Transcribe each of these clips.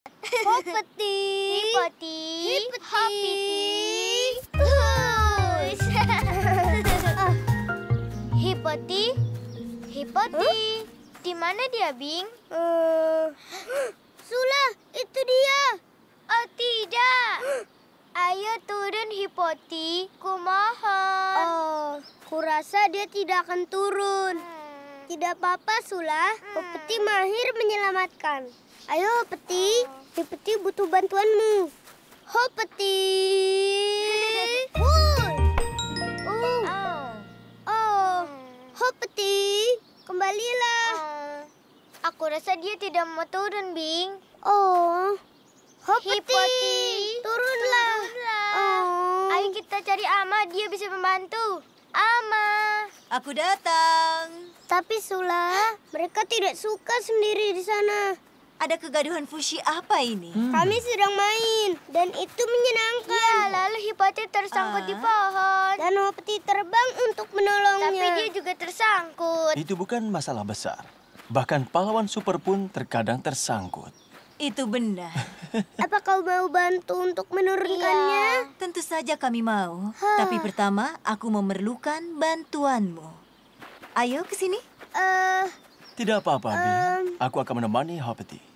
Hoppity. Hippity. Hippity. Hoppity. Push. uh, Di mana dia, Bing? Eh. Sula, itu dia. Oh, tidak. Ayo turun, Hipoti. mohon. Oh, rasa dia tidak akan turun. Hmm. Tidak apa-apa, Sula. Hmm. Hipoti mahir menyelamatkan. Ayo peti, si peti butuh bantuanmu. Ho peti. Wuh. Oh. Oh. peti, kembalilah. Aku rasa dia tidak mau turun, Bing. Oh. Ho peti. Turunlah. Turunlah. Oh. Ayo kita cari Ama, dia bisa membantu. Ama. Aku datang. Tapi Sula, mereka tidak suka sendiri di sana. Ada kegaduhan fushi apa ini? Hmm. Kami sedang main dan itu menyenangkan. Ya, lalu Hipati tersangkut uh. di ah. pohon. Dan Hopti terbang untuk menolongnya. Tapi dia juga tersangkut. Itu bukan masalah besar. Bahkan pahlawan super pun terkadang tersangkut. Itu benar. Apa kau mau bantu untuk menurunkannya? Ya. Tentu saja kami mau. Ha. Tapi pertama, aku memerlukan bantuanmu. Ayo ke sini. Uh, Tidak apa-apa, um, Aku akan menemani Hopeti.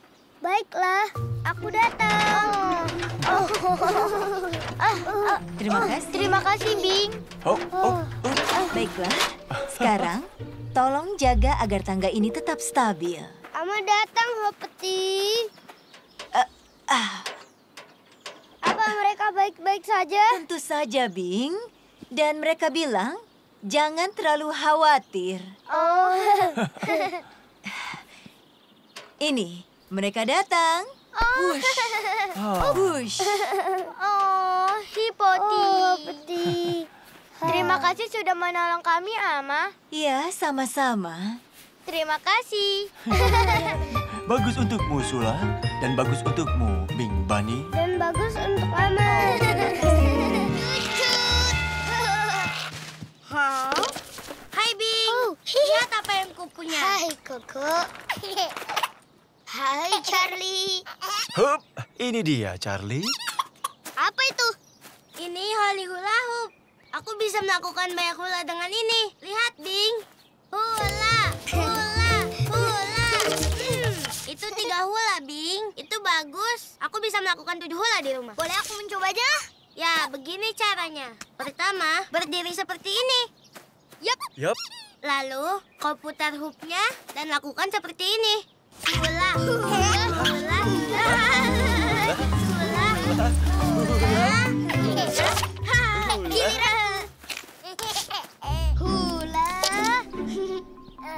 Baiklah, aku datang. Oh. Oh. Terima ah. kasih. Terima kasih, Bing. Oh. Oh. Oh. Baiklah, sekarang tolong jaga agar tangga ini tetap stabil. Ama datang, Hopeti. Uh, uh. Apa mereka baik-baik saja? Tentu saja, Bing. Dan mereka bilang, jangan terlalu khawatir. Oh. ini, mereka datang. Oh. Bush. Oh. Bush. Oh, Poti. Oh, peti. Terima kasih sudah menolong kami, Ama. Iya, sama-sama. Terima kasih. bagus untukmu, Sula. Dan bagus untukmu, Bing Bunny. Dan bagus untuk Ama. Hai, Bing. Oh. Lihat apa yang kupunya. Hai, Koko. Hai, Charlie. Hup, ini dia, Charlie. Apa itu? Ini holy Hula Hoop. Aku bisa melakukan banyak hula dengan ini. Lihat, Bing. Hula, hula, hula. Hmm, itu tiga hula, Bing. Itu bagus. Aku bisa melakukan tujuh hula di rumah. Boleh aku mencoba aja? Ya, begini caranya. Pertama, berdiri seperti ini. Yap. Yap. Lalu, kau putar hoopnya dan lakukan seperti ini.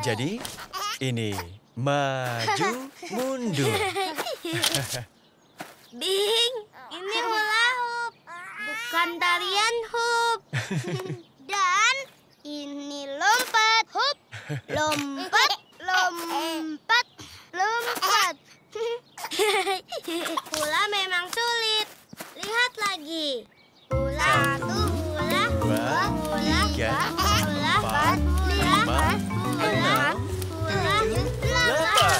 Jadi, ini maju mundur. Bing, ini hula hoop, bukan tarian hoop. Dan ini lompat hoop, lompat, lompat. Lompat. Pula memang sulit. Lihat lagi. Pula satu, pula. dua, bola tiga, Pula empat, lima, Enam. Pula delapan.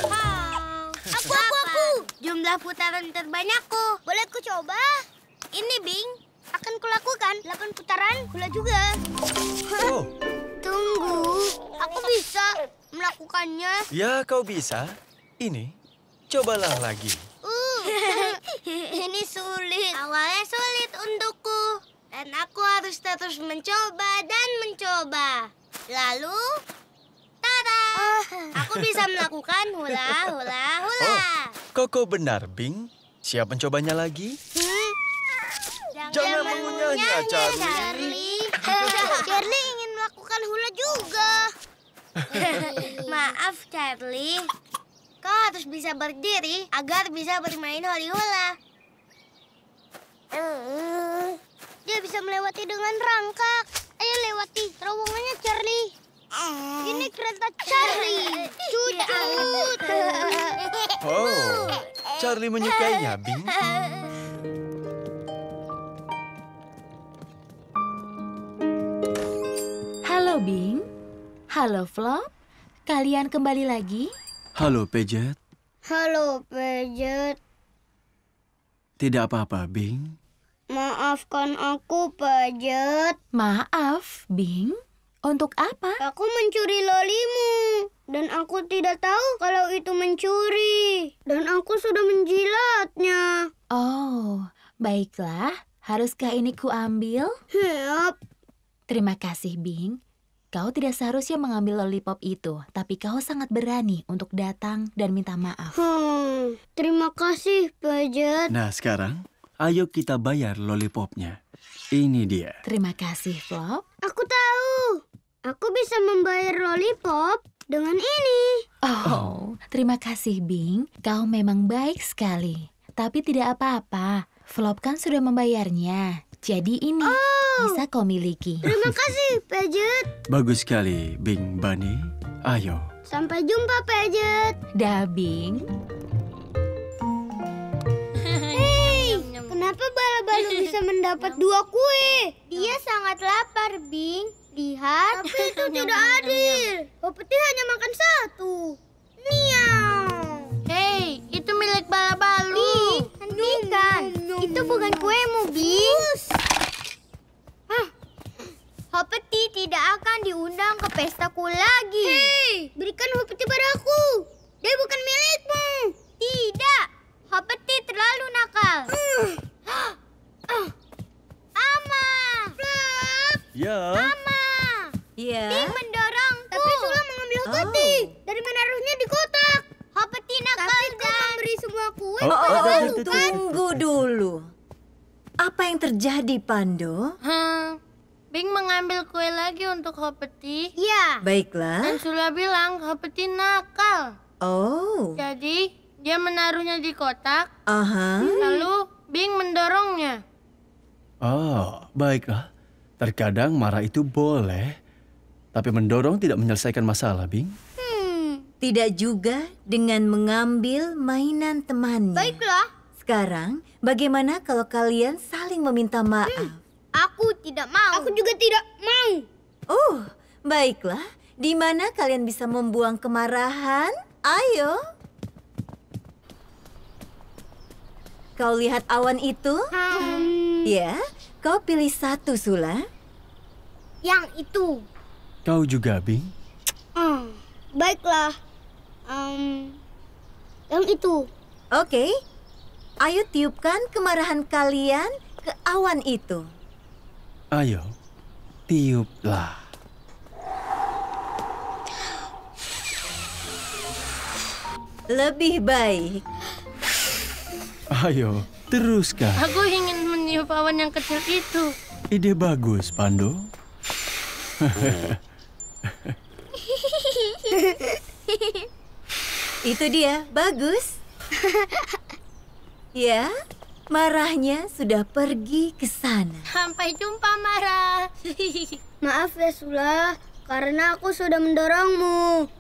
Aku, aku, aku. Jumlah putaran terbanyakku. Boleh ku coba? Ini Bing. Akan kulakukan 8 putaran bola juga. Oh. Tunggu, aku bisa melakukannya. Ya, kau bisa. Ini, cobalah lagi. Uh, ini sulit. Awalnya sulit untukku. Dan aku harus terus mencoba dan mencoba. Lalu, tada! Aku bisa melakukan hula, hula, hula. Oh, Koko benar, Bing. Siap mencobanya lagi? Hmm? Jangan, Jangan mengunyahnya, Charlie. Charlie. Charlie ingin melakukan hula juga. Maaf, Charlie. Kau harus bisa berdiri agar bisa bermain holi hula. Eh, dia bisa melewati dengan rangkak. Ayo lewati terowongannya Charlie. Eh. Ini kereta Charlie. Cucu. Oh, Charlie menyukainya, Bing. Halo Bing. Halo Flop. Kalian kembali lagi? Halo, Pejet. Halo, Pejet. Tidak apa-apa, Bing. Maafkan aku, Pejet. Maaf, Bing. Untuk apa? Aku mencuri lolimu. Dan aku tidak tahu kalau itu mencuri. Dan aku sudah menjilatnya. Oh, baiklah. Haruskah ini kuambil? Yap. Terima kasih, Bing. Kau tidak seharusnya mengambil lollipop itu, tapi kau sangat berani untuk datang dan minta maaf. Hmm, terima kasih, Budget. Nah, sekarang ayo kita bayar lollipopnya. Ini dia. Terima kasih, Flop. Aku tahu. Aku bisa membayar lollipop dengan ini. Oh, oh. terima kasih, Bing. Kau memang baik sekali. Tapi tidak apa-apa. Flop kan sudah membayarnya. Jadi ini. Oh bisa kau miliki. Terima kasih, Pejet. Bagus sekali, Bing Bani. Ayo. Sampai jumpa, Pejet. Dah, Bing. Hei, kenapa Bala-Balu bisa mendapat dua kue? Dia sangat lapar, Bing. Lihat. Tapi itu tidak adil. Bapeti hanya makan satu. Miau. Hei, itu milik Bala-Balu. Hentikan. Itu bukan kuemu, Bing. diundang ke pestaku lagi. Hei, berikan Hopeti padaku. Dia bukan milikmu. Tidak, Hopeti terlalu nakal. Uh. Ama. Flap. Ya. Ama. Ya. Ting mendorongku. Tapi sudah mengambil Hopeti oh. dari menaruhnya di kotak. Hopeti nakal Tapi dan... kau memberi semua kue. Oh oh, oh, oh, oh, tunggu dulu. Apa yang terjadi, Pando? Hmm. Pink mengambil kue lagi untuk Hopeti. Iya. Baiklah. Dan Sula bilang Hopeti nakal. Oh. Jadi dia menaruhnya di kotak. Aha. Uh -huh. Lalu Bing mendorongnya. Oh, baiklah. Terkadang marah itu boleh. Tapi mendorong tidak menyelesaikan masalah, Bing. Hmm. Tidak juga dengan mengambil mainan temannya. Baiklah. Sekarang, bagaimana kalau kalian saling meminta maaf? Hmm. Aku tidak mau. Aku juga tidak mau. Oh, baiklah. Di mana kalian bisa membuang kemarahan? Ayo. Kau lihat awan itu? Hmm. Ya, kau pilih satu, Sula. Yang itu. Kau juga, Bing? Hmm, baiklah. Um, yang itu. Oke. Okay. Ayo tiupkan kemarahan kalian ke awan itu. Ayo, tiuplah. Lebih baik. Ayo, teruskan. Aku ingin meniup awan yang kecil itu. Ide bagus, pandu itu dia, bagus. ya. Marahnya sudah pergi ke sana. Sampai jumpa, Marah. Maaf ya, Sula, karena aku sudah mendorongmu.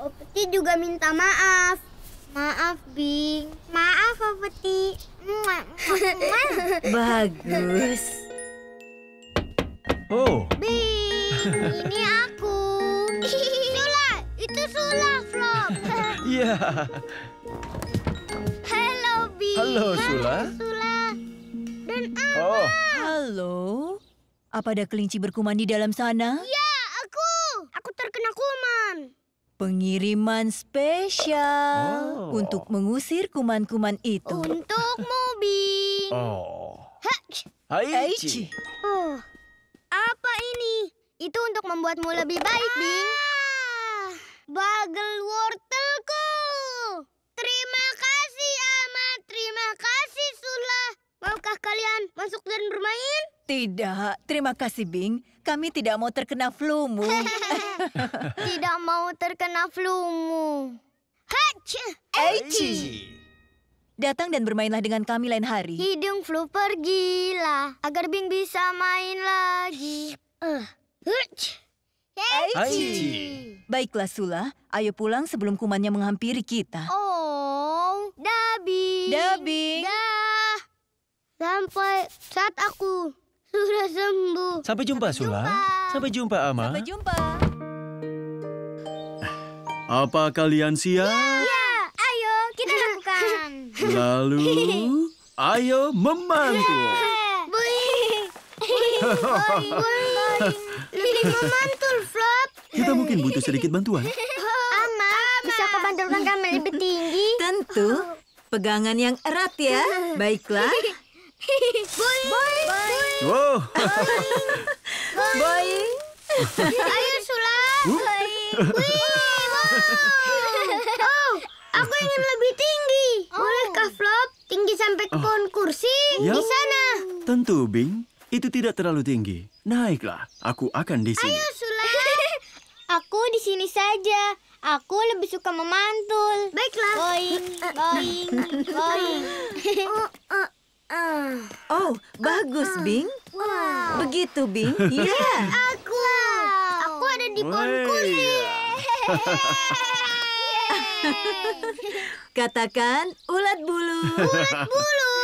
Opeti juga minta maaf. Maaf, Bing. Maaf, Opeti. Bagus. Oh. Bing, ini aku. Sula, itu Sula, Flop. Iya. yeah. Halo, Halo, Sula. Dan Alma. Oh. Halo. Apa ada kelinci berkuman di dalam sana? Ya, aku. Aku terkena kuman. Pengiriman spesial oh. untuk mengusir kuman-kuman itu. Untuk Bing. Oh. Hai. Hai. Oh. Apa ini? Itu untuk membuatmu lebih baik, Bing. Ah, Bing. Maukah kalian masuk dan bermain? Tidak, terima kasih Bing. Kami tidak mau terkena flu mu. tidak mau terkena mu. Hachi. Datang dan bermainlah dengan kami lain hari. Hidung flu pergilah agar Bing bisa main lagi. Uh. Eh, Eichi. Baiklah Sula, ayo pulang sebelum kumannya menghampiri kita. Oh, Dabi. Dabi. Dabi sampai saat aku sudah sembuh. Sampai jumpa, sampai Sula. Jumpa. Sampai jumpa, Ama. Sampai jumpa. Apa kalian siap? Ya, ya. ayo kita lakukan. Lalu, ayo memantul. Ya. Boing. Boing. Boing. Boing. Lebih memantul, Flop. Kita mungkin butuh sedikit bantuan. Ama, Ama. bisa kau bantulkan kami lebih tinggi? Tentu. Pegangan yang erat ya. Baiklah. Wow. Boing. Boing. Ayo sulap. Boing. Wih, wow. Oh, aku ingin lebih tinggi. Oh. Bolehkah Flop? Tinggi sampai ke oh. pohon kursi ya. di sana. Tentu, Bing. Itu tidak terlalu tinggi. Naiklah, aku akan di sini. Ayo sulap. aku di sini saja. Aku lebih suka memantul. Baiklah. Boing, boing, boing. Oh, oh. Ah. Oh, bagus, ah. Bing. Wow. Begitu, Bing. Iya. Yeah. Aku. Aku ada di pohonku iya. Katakan ulat bulu. Ulat bulu.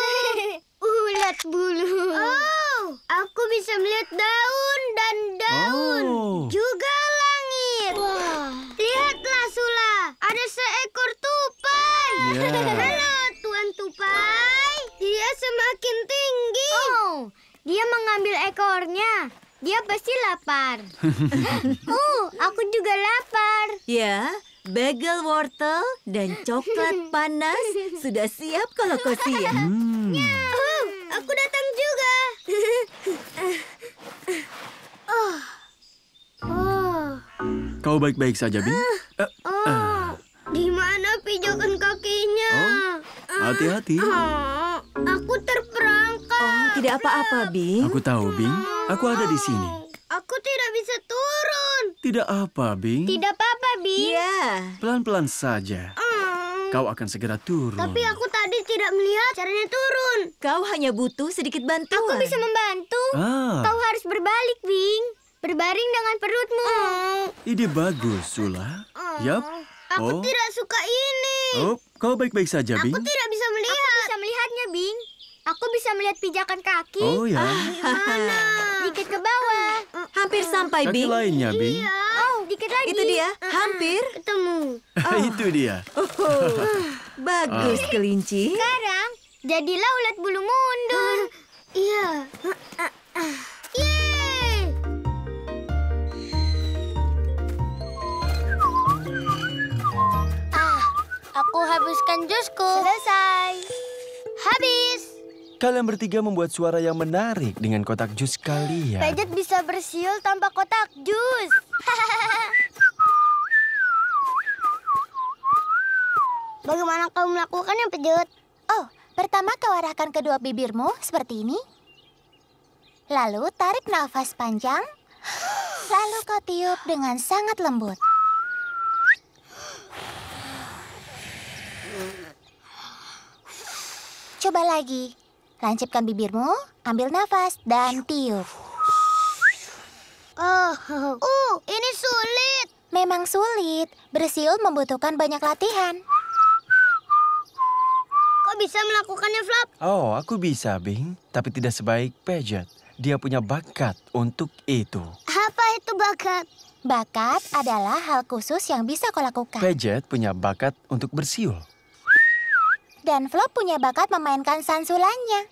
ulat bulu. Oh, aku bisa melihat daun dan daun. Oh. Juga langit. Wow. Lihatlah, Sula. Ada seekor tupai. Yeah. Halo, Tuan Tupai dia semakin tinggi. Oh, dia mengambil ekornya. Dia pasti lapar. uh, aku juga lapar. Ya, bagel wortel dan coklat panas sudah siap kalau kau siap. Hmm. Ya. Oh, aku datang juga. oh. Oh. Kau baik-baik saja, Bing? Uh. Uh. Oh, di mana pijakan kakinya? Oh, hati-hati. Oh. Aku terperangkap. Oh, tidak apa-apa, Bing. Aku tahu, Bing. Aku ada di sini. Aku tidak bisa turun. Tidak apa, Bing. Tidak apa-apa, Bing. Iya. Pelan-pelan saja. Mm. Kau akan segera turun. Tapi aku tadi tidak melihat caranya turun. Kau hanya butuh sedikit bantuan. Aku bisa membantu. Ah. Kau harus berbalik, Bing. Berbaring dengan perutmu. Mm. Ide bagus, Sula. Mm. Yap. Aku oh. tidak suka ini. Oh, kau baik-baik saja, Bing. Aku tidak kambing. Aku bisa melihat pijakan kaki. Oh ya. Ah, Dikit ke bawah. Hampir sampai, kaki Bing. Kaki lainnya, Bing. Iya. Oh, dikit lagi. Itu dia. Hampir. Ketemu. Oh. Itu dia. Oh, bagus, ah. kelinci. Sekarang, jadilah ulat bulu mundur. Iya. Ah, aku habiskan jusku. Selesai. Habis. Kalian bertiga membuat suara yang menarik dengan kotak jus kalian. Pejet bisa bersiul tanpa kotak jus. Bagaimana kau yang Pejet? Oh, pertama kau arahkan kedua bibirmu seperti ini. Lalu tarik nafas panjang. Lalu kau tiup dengan sangat lembut. Coba lagi. Lancipkan bibirmu, ambil nafas, dan tiup. Oh, uh, ini sulit. Memang sulit. Bersiul membutuhkan banyak latihan. Kok bisa melakukannya, Flap? Oh, aku bisa, Bing. Tapi tidak sebaik Paget. Dia punya bakat untuk itu. Apa itu bakat? Bakat adalah hal khusus yang bisa kau lakukan. Paget punya bakat untuk bersiul dan Flo punya bakat memainkan sansulannya.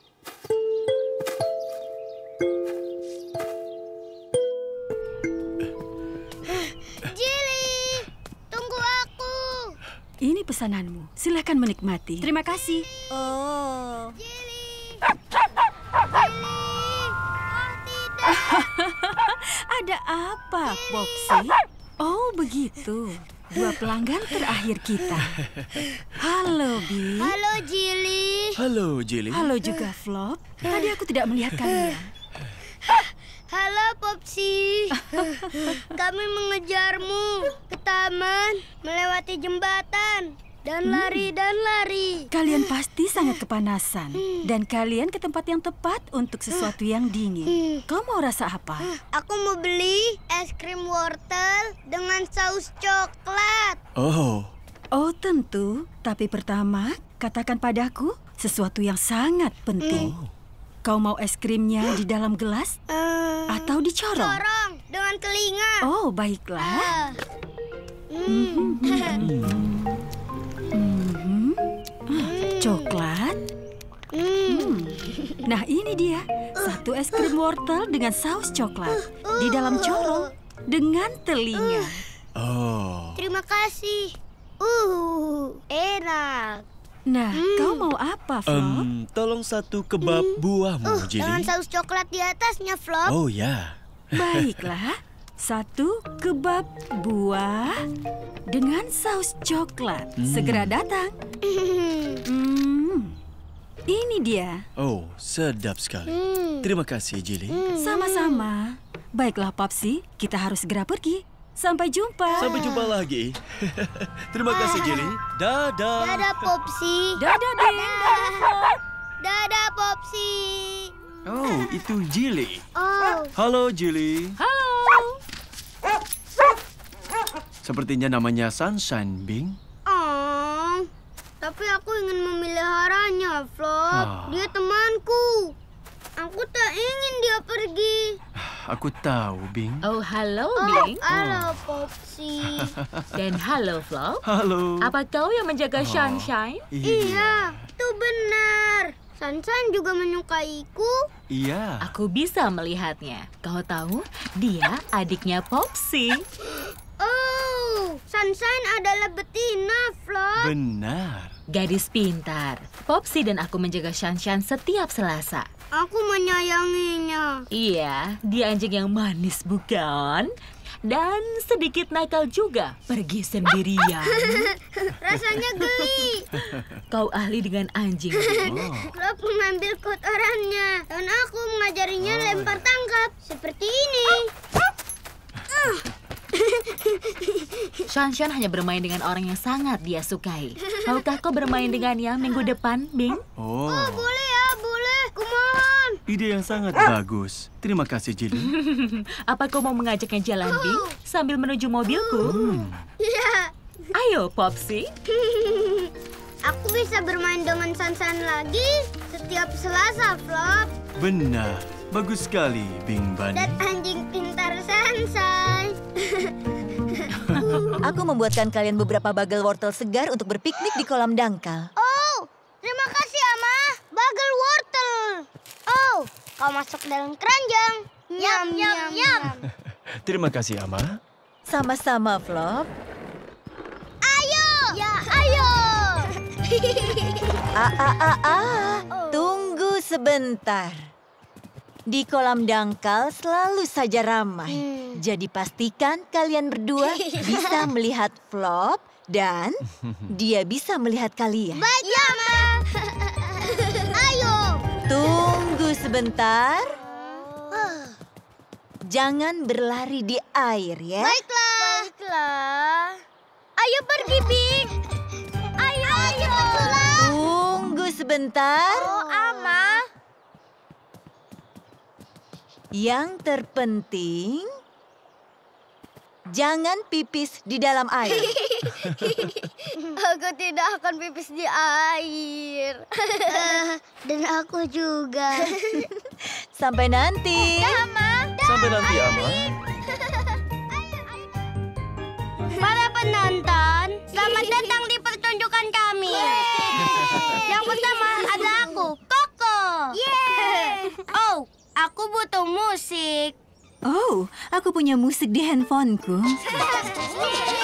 Jilly, tunggu aku. Ini pesananmu. Silahkan menikmati. Terima kasih. Oh. Jilly. Jilly. Oh, tidak. Ada apa, Popsi? Oh, begitu dua pelanggan terakhir kita. Halo, Bi. Halo, Jilly. Halo, Jilly. Halo juga, Flop. Tadi aku tidak melihat kalian. Halo, Popsi. Kami mengejarmu ke taman, melewati jembatan dan hmm. lari dan lari. Kalian pasti sangat kepanasan hmm. dan kalian ke tempat yang tepat untuk sesuatu yang dingin. Hmm. Kau mau rasa apa? Aku mau beli es krim wortel dengan saus coklat. Oh. Oh tentu, tapi pertama katakan padaku sesuatu yang sangat penting. Hmm. Kau mau es krimnya di dalam gelas uh, atau dicorong? Corong dengan telinga. Oh baiklah. Uh. Mm. coklat. Hmm. Nah ini dia, satu es krim wortel dengan saus coklat. Di dalam corong dengan telinga. Oh. Terima kasih. Uh, enak. Nah, hmm. kau mau apa, Flop? Um, tolong satu kebab hmm. buahmu, uh, Jilly. Dengan saus coklat di atasnya, Flo. Oh, ya. Baiklah. Satu kebab buah dengan saus coklat. Hmm. Segera datang. Hmm. Ini dia. Oh, sedap sekali. Hmm. Terima kasih, Jilly. Hmm. Sama-sama. Baiklah, Papsi. Kita harus segera pergi. Sampai jumpa. Sampai jumpa lagi. Terima kasih, ah. Jeli. Dadah. Dadah, Popsi. Dadah, Dinda. Dadah, Popsi. Oh, itu Jili. Oh. Halo, Jili. Halo. Sepertinya namanya Sunshine, Bing. Oh, tapi aku ingin memeliharanya, Flop. Oh. Ah. Dia temanku. Aku tak ingin dia pergi. Ah, aku tahu, Bing. Oh, halo, oh, Bing. Oh, halo, Popsi. Dan halo, Flop. Halo. Apa kau yang menjaga oh, Sunshine? Iya. iya, itu benar. Sunshine juga menyukaiku. Iya. Aku bisa melihatnya. Kau tahu, dia adiknya Popsi. Sunshine adalah betina, Flo. Benar. Gadis pintar. Popsi dan aku menjaga Sunshine setiap Selasa. Aku menyayanginya. Iya, dia anjing yang manis, bukan? Dan sedikit nakal juga, pergi sendirian. Rasanya geli. Kau ahli dengan anjing. Oh. Lo mengambil kotorannya, dan aku mengajarinya oh. lempar tangkap. Seperti ini. Oh. Uh. Shan Shan hanya bermain dengan orang yang sangat dia sukai. Maukah kau bermain dengannya minggu depan, Bing? Oh, oh boleh ya, boleh. Kumohon. Ide yang sangat bagus. Terima kasih, Jilin. Apa kau mau mengajaknya jalan, oh. Bing? Sambil menuju mobilku? Hmm. Iya. Hmm. Ayo, Popsi. Aku bisa bermain dengan Shan Shan lagi setiap Selasa, Flop. Benar. Bagus sekali, Bing Bunny. Dan anjing pintar Shan Shan. Aku membuatkan kalian beberapa bagel wortel segar untuk berpiknik di kolam dangkal. Oh, terima kasih, Ama. Bagel wortel. Oh, kau masuk dalam keranjang. Nyam, nyam, nyam. nyam. terima kasih, Ama. Sama-sama, Flop. Ayo! Ya, ayo! Ah, ah, ah, ah. Oh. Tunggu sebentar. Di kolam dangkal selalu saja ramai. Hmm. Jadi pastikan kalian berdua bisa melihat Flop dan dia bisa melihat kalian. Baik, ya, Ma. Ayo. Tunggu sebentar. Ah. Jangan berlari di air ya. Baiklah. Baiklah. Ayo pergi, Bing. Ayo, ayo. ayo. Tunggu sebentar. Oh, aman. Yang terpenting, jangan pipis di dalam air. aku tidak akan pipis di air. Eh, dan aku juga. Sampai nanti. Sampai nanti, Ama. Para penonton, selamat datang di pertunjukan kami. Yang pertama ada aku, Koko. Oh, Aku butuh musik. Oh, aku punya musik di handphoneku.